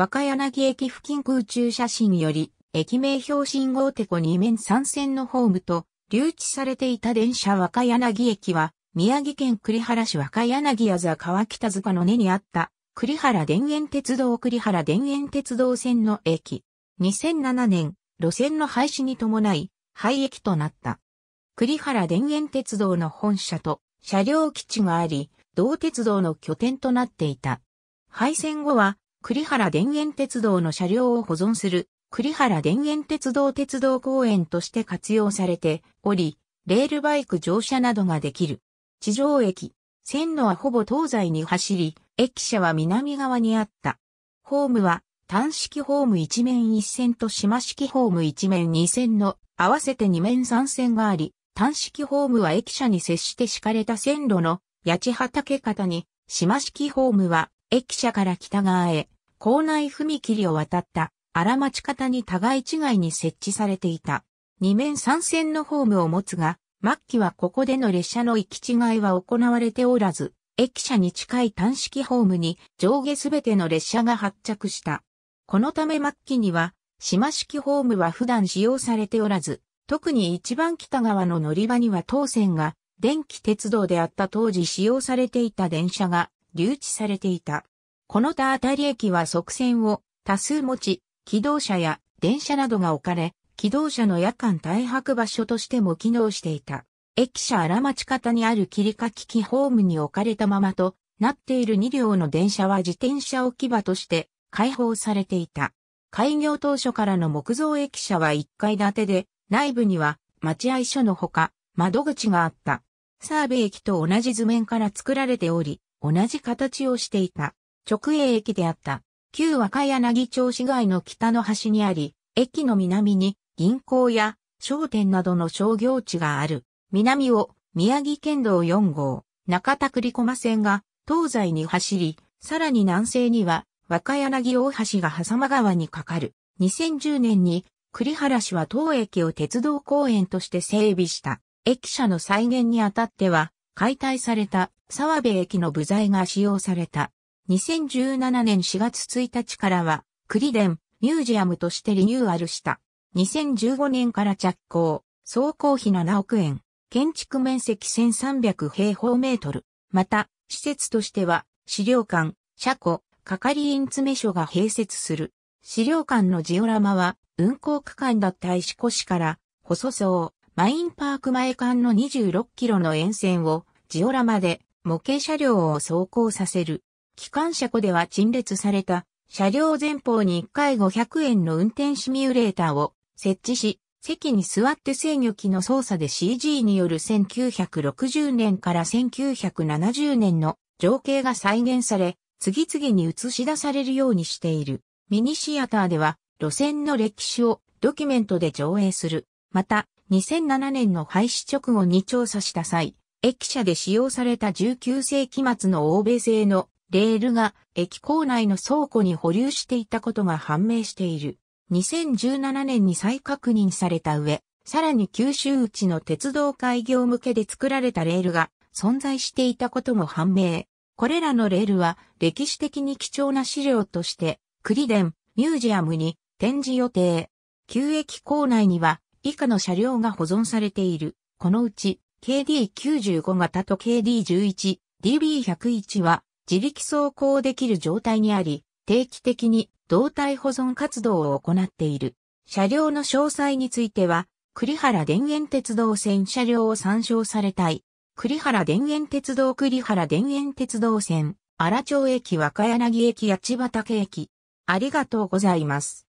若柳駅付近空中写真より、駅名標信号テコ2面3線のホームと、留置されていた電車若柳駅は、宮城県栗原市若柳屋座川北塚の根にあった、栗原田園鉄道栗原田園鉄道線の駅。2007年、路線の廃止に伴い、廃駅となった。栗原田園鉄道の本社と車両基地があり、同鉄道の拠点となっていた。廃線後は、栗原田園鉄道の車両を保存する栗原田園鉄道鉄道公園として活用されており、レールバイク乗車などができる。地上駅、線路はほぼ東西に走り、駅舎は南側にあった。ホームは単式ホーム一面一線と島式ホーム一面二線の合わせて二面三線があり、単式ホームは駅舎に接して敷かれた線路の八千畑方に、島式ホームは駅舎から北側へ、校内踏切を渡った荒町方に互い違いに設置されていた。二面三線のホームを持つが、末期はここでの列車の行き違いは行われておらず、駅舎に近い単式ホームに上下すべての列車が発着した。このため末期には、島式ホームは普段使用されておらず、特に一番北側の乗り場には当線が電気鉄道であった当時使用されていた電車が留置されていた。この田たり駅は側線を多数持ち、機動車や電車などが置かれ、機動車の夜間大白場所としても機能していた。駅舎荒町方にある切りかき機ホームに置かれたままとなっている2両の電車は自転車置き場として開放されていた。開業当初からの木造駅舎は1階建てで、内部には待合所のほか窓口があった。サーベ駅と同じ図面から作られており、同じ形をしていた。直営駅であった。旧若柳町市街の北の端にあり、駅の南に銀行や商店などの商業地がある。南を宮城県道4号、中田栗駒線が東西に走り、さらに南西には若柳大橋が狭間川にかかる。2010年に栗原市は当駅を鉄道公園として整備した。駅舎の再現にあたっては、解体された沢部駅の部材が使用された。2017年4月1日からは、クリデン、ミュージアムとしてリニューアルした。2015年から着工、総工費7億円、建築面積1300平方メートル。また、施設としては、資料館、車庫、係員詰所が併設する。資料館のジオラマは、運行区間だった石越から、細そう。マインパーク前間の26キロの沿線をジオラマで模型車両を走行させる。機関車庫では陳列された車両前方に1回500円の運転シミュレーターを設置し、席に座って制御機の操作で CG による1960年から1970年の情景が再現され、次々に映し出されるようにしている。ミニシアターでは路線の歴史をドキュメントで上映する。また、2007年の廃止直後に調査した際、駅舎で使用された19世紀末の欧米製のレールが駅構内の倉庫に保留していたことが判明している。2017年に再確認された上、さらに九州内の鉄道開業向けで作られたレールが存在していたことも判明。これらのレールは歴史的に貴重な資料として、クリデンミュージアムに展示予定。旧駅構内には以下の車両が保存されている。このうち、KD95 型と KD11、DB101 は自力走行できる状態にあり、定期的に動体保存活動を行っている。車両の詳細については、栗原田園鉄道線車両を参照されたい。栗原田園鉄道栗原田園鉄道線、荒町駅若柳駅八幡岳駅。ありがとうございます。